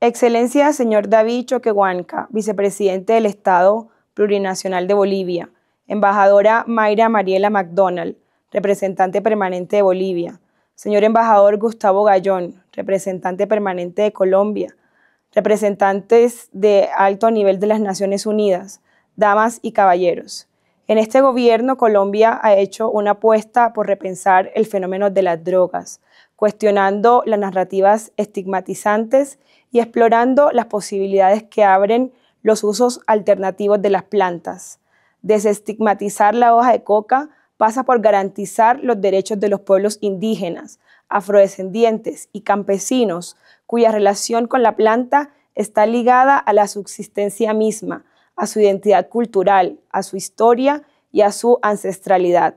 Excelencia, señor David Choquehuanca, vicepresidente del Estado Plurinacional de Bolivia. Embajadora Mayra Mariela McDonald, representante permanente de Bolivia. Señor Embajador Gustavo Gallón, representante permanente de Colombia. Representantes de alto nivel de las Naciones Unidas, damas y caballeros. En este gobierno, Colombia ha hecho una apuesta por repensar el fenómeno de las drogas cuestionando las narrativas estigmatizantes y explorando las posibilidades que abren los usos alternativos de las plantas. Desestigmatizar la hoja de coca pasa por garantizar los derechos de los pueblos indígenas, afrodescendientes y campesinos, cuya relación con la planta está ligada a la subsistencia misma, a su identidad cultural, a su historia y a su ancestralidad.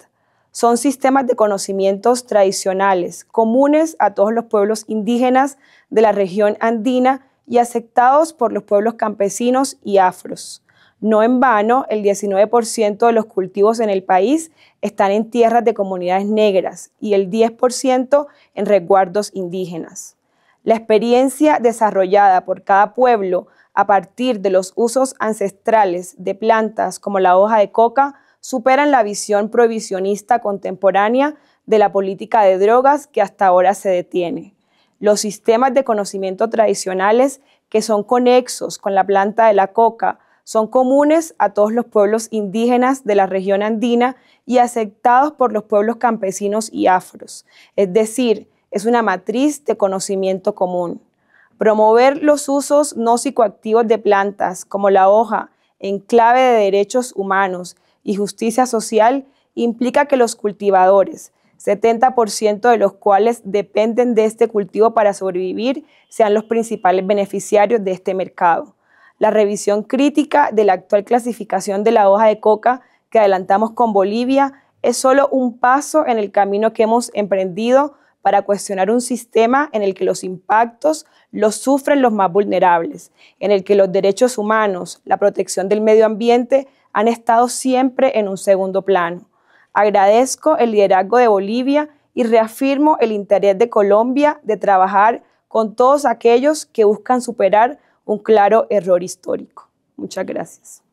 Son sistemas de conocimientos tradicionales, comunes a todos los pueblos indígenas de la región andina y aceptados por los pueblos campesinos y afros. No en vano, el 19% de los cultivos en el país están en tierras de comunidades negras y el 10% en resguardos indígenas. La experiencia desarrollada por cada pueblo a partir de los usos ancestrales de plantas como la hoja de coca superan la visión prohibicionista contemporánea de la política de drogas que hasta ahora se detiene. Los sistemas de conocimiento tradicionales que son conexos con la planta de la coca son comunes a todos los pueblos indígenas de la región andina y aceptados por los pueblos campesinos y afros. Es decir, es una matriz de conocimiento común. Promover los usos no psicoactivos de plantas como la hoja, en clave de derechos humanos y justicia social implica que los cultivadores, 70% de los cuales dependen de este cultivo para sobrevivir, sean los principales beneficiarios de este mercado. La revisión crítica de la actual clasificación de la hoja de coca que adelantamos con Bolivia es solo un paso en el camino que hemos emprendido para cuestionar un sistema en el que los impactos los sufren los más vulnerables, en el que los derechos humanos, la protección del medio ambiente han estado siempre en un segundo plano. Agradezco el liderazgo de Bolivia y reafirmo el interés de Colombia de trabajar con todos aquellos que buscan superar un claro error histórico. Muchas gracias.